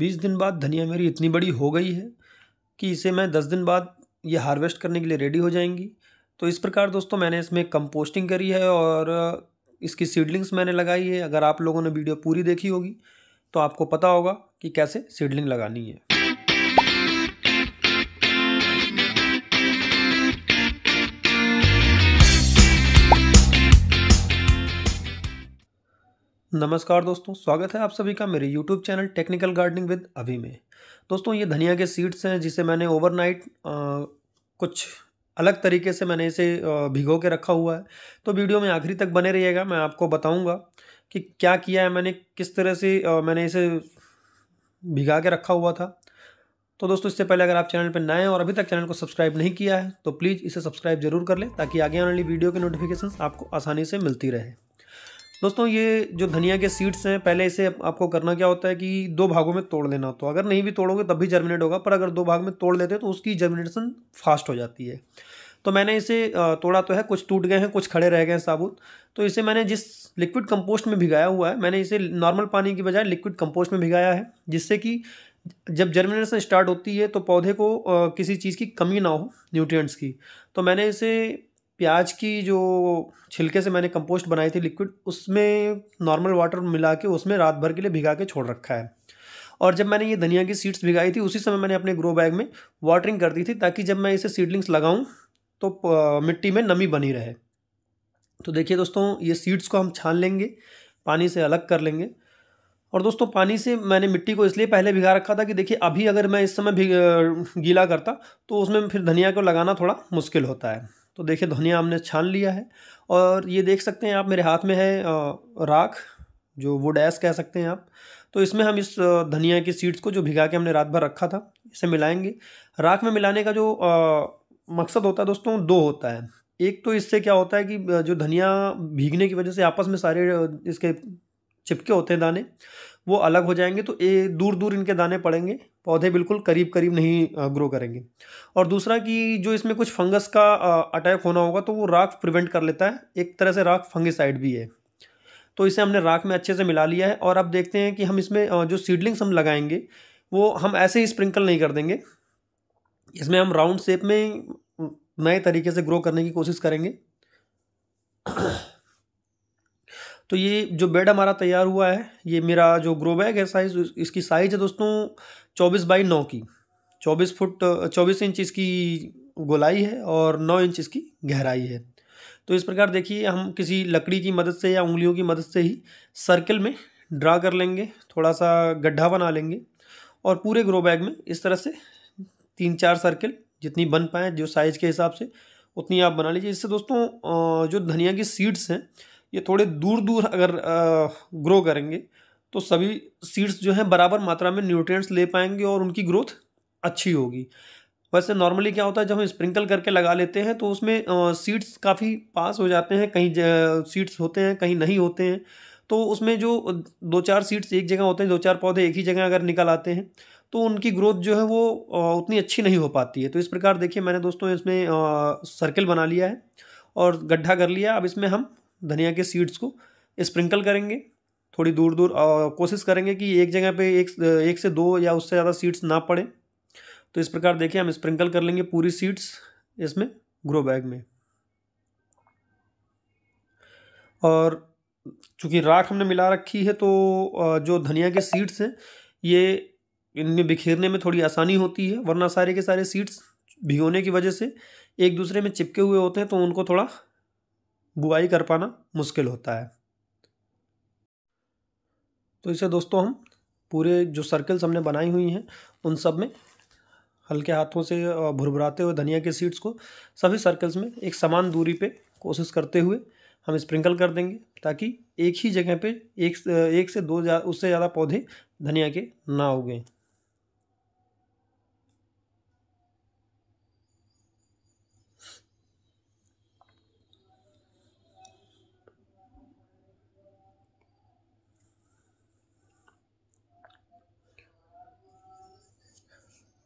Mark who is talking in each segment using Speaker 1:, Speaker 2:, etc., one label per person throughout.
Speaker 1: बीस दिन बाद धनिया मेरी इतनी बड़ी हो गई है कि इसे मैं दस दिन बाद ये हार्वेस्ट करने के लिए रेडी हो जाएंगी तो इस प्रकार दोस्तों मैंने इसमें कंपोस्टिंग करी है और इसकी सीडलिंग्स मैंने लगाई है अगर आप लोगों ने वीडियो पूरी देखी होगी तो आपको पता होगा कि कैसे सीडलिंग लगानी है नमस्कार दोस्तों स्वागत है आप सभी का मेरे YouTube channel technical gardening with Abhi में दोस्तों ये धनिया के सीड्स हैं जिसे मैंने ओवरनाइट कुछ अलग तरीके से मैंने इसे भिगो के रखा हुआ है तो वीडियो में आखिरी तक बने रहिएगा मैं आपको बताऊंगा कि क्या किया है मैंने किस तरह से आ, मैंने इसे भिगा के रखा हुआ था तो दोस्तों इससे पहले अगर आप चैनल पर नए हैं और अभी तक चैनल को सब्सक्राइब नहीं किया है तो प्लीज़ इसे सब्सक्राइब जरूर कर लें ताकि आगे आने वाली वीडियो के नोटिफिकेशन आपको आसानी से मिलती रहे दोस्तों ये जो धनिया के सीड्स हैं पहले इसे आपको करना क्या होता है कि दो भागों में तोड़ लेना तो अगर नहीं भी तोड़ोगे तब भी जर्मिनेट होगा पर अगर दो भाग में तोड़ लेते हैं तो उसकी जर्मिनेशन फास्ट हो जाती है तो मैंने इसे तोड़ा तो है कुछ टूट गए हैं कुछ खड़े रह गए हैं साबुत तो इसे मैंने जिस लिक्विड कंपोस्ट में भिगाया हुआ है मैंने इसे नॉर्मल पानी की बजाय लिक्विड कंपोस्ट में भिगाया है जिससे कि जब जर्मिनेशन स्टार्ट होती है तो पौधे को किसी चीज़ की कमी ना हो न्यूट्रिएंट्स की तो मैंने इसे प्याज की जो छिलके से मैंने कंपोस्ट बनाई थी लिक्विड उसमें नॉर्मल वाटर मिला के उसमें रात भर के लिए भिगा के छोड़ रखा है और जब मैंने ये धनिया की सीड्स भिगाई थी उसी समय मैंने अपने ग्रो बैग में वाटरिंग कर दी थी ताकि जब मैं इसे सीडलिंग्स लगाऊँ तो मिट्टी में नमी बनी रहे तो देखिए दोस्तों ये सीड्स को हम छान लेंगे पानी से अलग कर लेंगे और दोस्तों पानी से मैंने मिट्टी को इसलिए पहले भिगा रखा था कि देखिए अभी अगर मैं इस समय गीला करता तो उसमें फिर धनिया को लगाना थोड़ा मुश्किल होता है तो देखिए धनिया हमने छान लिया है और ये देख सकते हैं आप मेरे हाथ में है राख जो वुड एस कह सकते हैं आप तो इसमें हम इस धनिया की सीड्स को जो भिगा के हमने रात भर रखा था इसे मिलाएंगे राख में मिलाने का जो मकसद होता है दोस्तों दो होता है एक तो इससे क्या होता है कि जो धनिया भीगने की वजह से आपस में सारे इसके चिपके होते हैं दाने वो अलग हो जाएंगे तो ये दूर दूर इनके दाने पड़ेंगे पौधे बिल्कुल करीब करीब नहीं ग्रो करेंगे और दूसरा कि जो इसमें कुछ फंगस का अटैक होना होगा तो वो राख प्रिवेंट कर लेता है एक तरह से राख फंगिसाइड भी है तो इसे हमने राख में अच्छे से मिला लिया है और अब देखते हैं कि हम इसमें जो सीडलिंग्स हम लगाएंगे वो हम ऐसे ही स्प्रिंकल नहीं कर देंगे इसमें हम राउंड शेप में नए तरीके से ग्रो करने की कोशिश करेंगे तो ये जो बेड हमारा तैयार हुआ है ये मेरा जो ग्रो बैग है साइज़ इसकी साइज़ है दोस्तों चौबीस बाई नौ की चौबीस फुट चौबीस इंच इसकी गोलाई है और नौ इंच इसकी गहराई है तो इस प्रकार देखिए हम किसी लकड़ी की मदद से या उंगलियों की मदद से ही सर्कल में ड्रा कर लेंगे थोड़ा सा गड्ढा बना लेंगे और पूरे ग्रो बैग में इस तरह से तीन चार सर्कल जितनी बन पाएँ जो साइज़ के हिसाब से उतनी आप बना लीजिए इससे दोस्तों जो धनिया की सीड्स हैं ये थोड़े दूर दूर अगर ग्रो करेंगे तो सभी सीड्स जो हैं बराबर मात्रा में न्यूट्रिएंट्स ले पाएंगे और उनकी ग्रोथ अच्छी होगी वैसे नॉर्मली क्या होता है जब हम स्प्रिंकल करके लगा लेते हैं तो उसमें सीड्स काफ़ी पास हो जाते हैं कहीं सीड्स होते हैं कहीं नहीं होते हैं तो उसमें जो दो चार सीड्स एक जगह होते हैं दो चार पौधे एक ही जगह अगर निकल आते हैं तो उनकी ग्रोथ जो है वो उतनी अच्छी नहीं हो पाती है तो इस प्रकार देखिए मैंने दोस्तों इसमें सर्किल बना लिया है और गड्ढा कर लिया अब इसमें हम धनिया के सीड्स को स्प्रिंकल करेंगे थोड़ी दूर दूर कोशिश करेंगे कि एक जगह पे एक एक से दो या उससे ज़्यादा सीड्स ना पड़े तो इस प्रकार देखिए हम स्प्रिंकल कर लेंगे पूरी सीड्स इसमें ग्रो बैग में और चूँकि राख हमने मिला रखी है तो जो धनिया के सीड्स हैं ये इनमें बिखेरने में थोड़ी आसानी होती है वरना सारे के सारे सीड्स भिगोने की वजह से एक दूसरे में चिपके हुए होते हैं तो उनको थोड़ा बुआई कर पाना मुश्किल होता है तो इसे दोस्तों हम पूरे जो सर्कल्स हमने बनाई हुई हैं उन सब में हल्के हाथों से भुरभुराते हुए धनिया के सीड्स को सभी सर्कल्स में एक समान दूरी पे कोशिश करते हुए हम स्प्रिंकल कर देंगे ताकि एक ही जगह पे एक एक से दो जा उससे ज़्यादा पौधे धनिया के ना उगें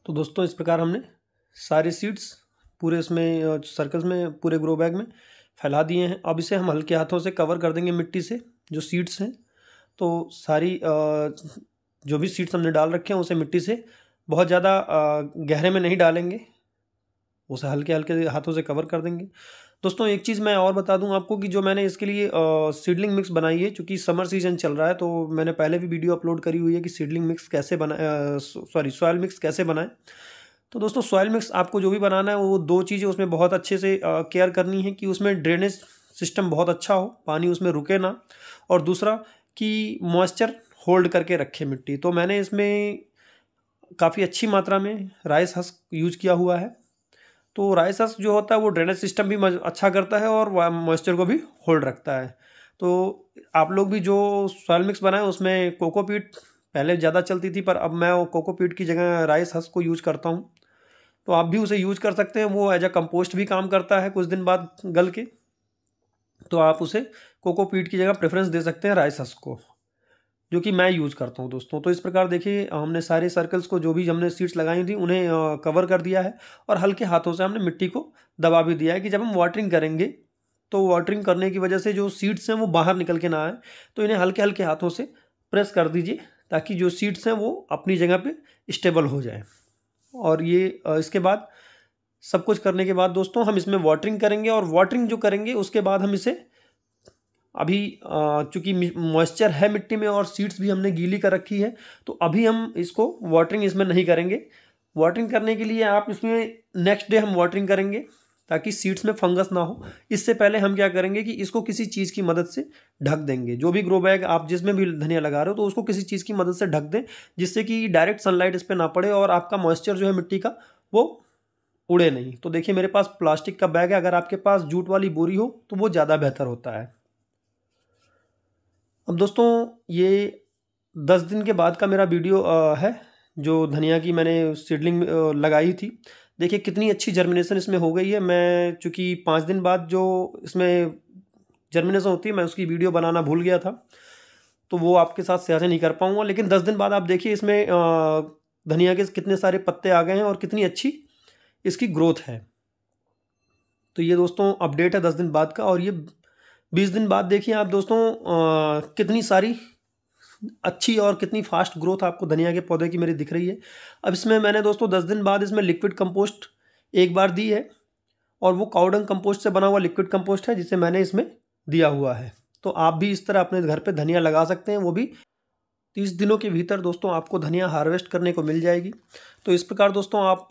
Speaker 1: तो दोस्तों इस प्रकार हमने सारे सीड्स पूरे इसमें सर्कल्स में पूरे ग्रो बैग में फैला दिए हैं अब इसे हम हल्के हाथों से कवर कर देंगे मिट्टी से जो सीड्स हैं तो सारी जो भी सीड्स हमने डाल रखे हैं उसे मिट्टी से बहुत ज़्यादा गहरे में नहीं डालेंगे उसे हल्के हल्के हाथों से कवर कर देंगे दोस्तों एक चीज़ मैं और बता दूं आपको कि जो मैंने इसके लिए सीडलिंग मिक्स बनाई है चूँकि समर सीजन चल रहा है तो मैंने पहले भी वीडियो अपलोड करी हुई है कि सीडलिंग मिक्स कैसे बनाए सॉरी सॉयल मिक्स कैसे बनाएं तो दोस्तों सॉयल मिक्स आपको जो भी बनाना है वो दो चीज़ें उसमें बहुत अच्छे से केयर करनी है कि उसमें ड्रेनेज सिस्टम बहुत अच्छा हो पानी उसमें रुके ना और दूसरा कि मॉइस्चर होल्ड करके रखे मिट्टी तो मैंने इसमें काफ़ी अच्छी मात्रा में राइस हस्क यूज किया हुआ है तो राइसस जो होता है वो ड्रेनेज सिस्टम भी अच्छा करता है और मॉइस्चर को भी होल्ड रखता है तो आप लोग भी जो सॉयल मिक्स बनाए उसमें कोकोपीट पहले ज़्यादा चलती थी पर अब मैं वो कोकोपीट की जगह राइस हस को यूज करता हूँ तो आप भी उसे यूज कर सकते हैं वो एज अ कंपोस्ट भी काम करता है कुछ दिन बाद गल के तो आप उसे कोकोपीट की जगह प्रेफरेंस दे सकते हैं राइस हस को जो कि मैं यूज़ करता हूँ दोस्तों तो इस प्रकार देखिए हमने सारे सर्कल्स को जो भी हमने सीट्स लगाई थी उन्हें कवर कर दिया है और हल्के हाथों से हमने मिट्टी को दबा भी दिया है कि जब हम वाटरिंग करेंगे तो वाटरिंग करने की वजह से जो सीड्स हैं वो बाहर निकल के ना आए तो इन्हें हल्के हल्के हाथों से प्रेस कर दीजिए ताकि जो सीड्स हैं वो अपनी जगह पे स्टेबल हो जाए और ये इसके बाद सब कुछ करने के बाद दोस्तों हम इसमें वाटरिंग करेंगे और वाटरिंग जो करेंगे उसके बाद हम इसे अभी चूंकि मॉइस्चर है मिट्टी में और सीड्स भी हमने गीली कर रखी है तो अभी हम इसको वाटरिंग इसमें नहीं करेंगे वाटरिंग करने के लिए आप इसमें नेक्स्ट डे हम वाटरिंग करेंगे ताकि सीड्स में फंगस ना हो इससे पहले हम क्या करेंगे कि इसको किसी चीज़ की मदद से ढक देंगे जो भी ग्रो बैग आप जिसमें भी धनिया लगा रहे हो तो उसको किसी चीज़ की मदद से ढक दें जिससे कि डायरेक्ट सनलाइट इस पर ना पड़े और आपका मॉइस्चर जो है मिट्टी का वो उड़े नहीं तो देखिए मेरे पास प्लास्टिक का बैग है अगर आपके पास जूट वाली बोरी हो तो वो ज़्यादा बेहतर होता है अब दोस्तों ये दस दिन के बाद का मेरा वीडियो है जो धनिया की मैंने सीडलिंग लगाई थी देखिए कितनी अच्छी जर्मिनेशन इसमें हो गई है मैं चूँकि पाँच दिन बाद जो इसमें जर्मिनेशन होती है मैं उसकी वीडियो बनाना भूल गया था तो वो आपके साथ शेयर नहीं कर पाऊँगा लेकिन दस दिन बाद आप देखिए इसमें धनिया के कितने सारे पत्ते आ गए हैं और कितनी अच्छी इसकी ग्रोथ है तो ये दोस्तों अपडेट है दस दिन बाद का और ये बीस दिन बाद देखिए आप दोस्तों आ, कितनी सारी अच्छी और कितनी फास्ट ग्रोथ आपको धनिया के पौधे की मेरी दिख रही है अब इसमें मैंने दोस्तों दस दिन बाद इसमें लिक्विड कंपोस्ट एक बार दी है और वो काउडंग कंपोस्ट से बना हुआ लिक्विड कंपोस्ट है जिसे मैंने इसमें दिया हुआ है तो आप भी इस तरह अपने घर पर धनिया लगा सकते हैं वो भी तीस दिनों के भीतर दोस्तों आपको धनिया हार्वेस्ट करने को मिल जाएगी तो इस प्रकार दोस्तों आप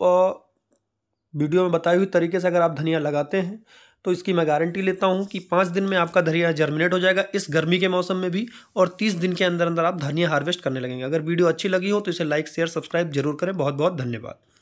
Speaker 1: वीडियो में बताई हुई तरीके से अगर आप धनिया लगाते हैं तो इसकी मैं गारंटी लेता हूँ कि पाँच दिन में आपका धनिया जर्मिनेट हो जाएगा इस गर्मी के मौसम में भी और तीस दिन के अंदर अंदर आप धनिया हार्वेस्ट करने लगेंगे अगर वीडियो अच्छी लगी हो तो इसे लाइक शेयर सब्सक्राइब जरूर करें बहुत बहुत धन्यवाद